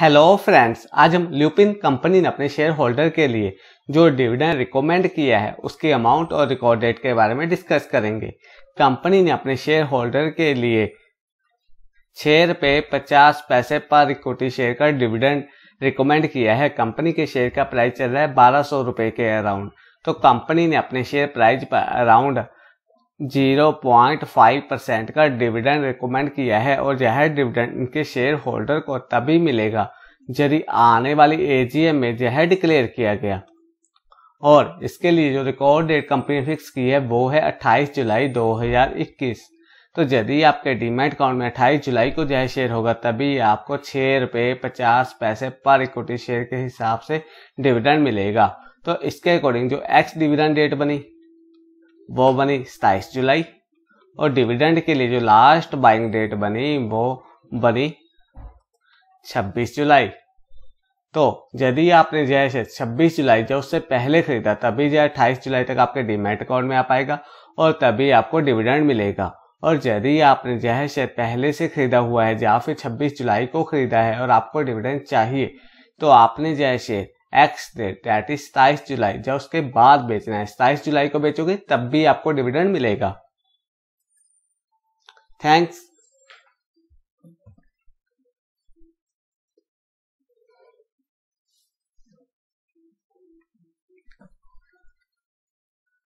hello friends आज हम lupin company ने अपने शेयर होल्डर के लिए जो डिविडेंड रिकमेंड किया है उसके अमाउंट और रिकॉर्ड डेट के बारे में डिस्कस करेंगे कंपनी ने अपने शेयर होल्डर के लिए छः रुपये पचास पैसे पर इक्विटी शेयर का डिविडेंड रिकमेंड किया है कंपनी के शेयर का प्राइस चल रहा है बारह सौ के अराउंड तो कंपनी ने अपने शेयर प्राइस पर अराउंड 0.5 परसेंट का डिविडेंड रिकमेंड किया है और यह डिविडेंड इनके शेयर होल्डर को तभी मिलेगा जरी आने वाली एजीएम में यह डिक्लेयर किया गया और इसके लिए जो रिकॉर्ड डेट कंपनी फिक्स की है वो है 28 जुलाई 2021 तो यदि आपके डीमेट अकाउंट में 28 जुलाई को यह शेयर होगा तभी आपको छह रुपए पचास पैसे पर इक्विटी शेयर के हिसाब से डिविडेंड मिलेगा तो इसके अकॉर्डिंग जो एक्स डिविडेंड डेट बनी वो बनी सताइस जुलाई और डिविडेंड के लिए जो लास्ट बाइंग डेट बनी वो बनी 26 जुलाई तो यदि आपने जैसे 26 जुलाई जब उससे पहले खरीदा तभी जो 28 जुलाई तक आपके डिमेट अकाउंट में आ पाएगा और तभी आपको डिविडेंड मिलेगा और यदि आपने जैसे पहले से खरीदा हुआ है या फिर 26 जुलाई को खरीदा है और आपको डिविडेंड चाहिए तो आपने जैसे एक्स डेट डेट इज सताइस जुलाई जब उसके बाद बेचना है सताइस जुलाई को बेचोगे तब भी आपको डिविडेंड मिलेगा थैंक्स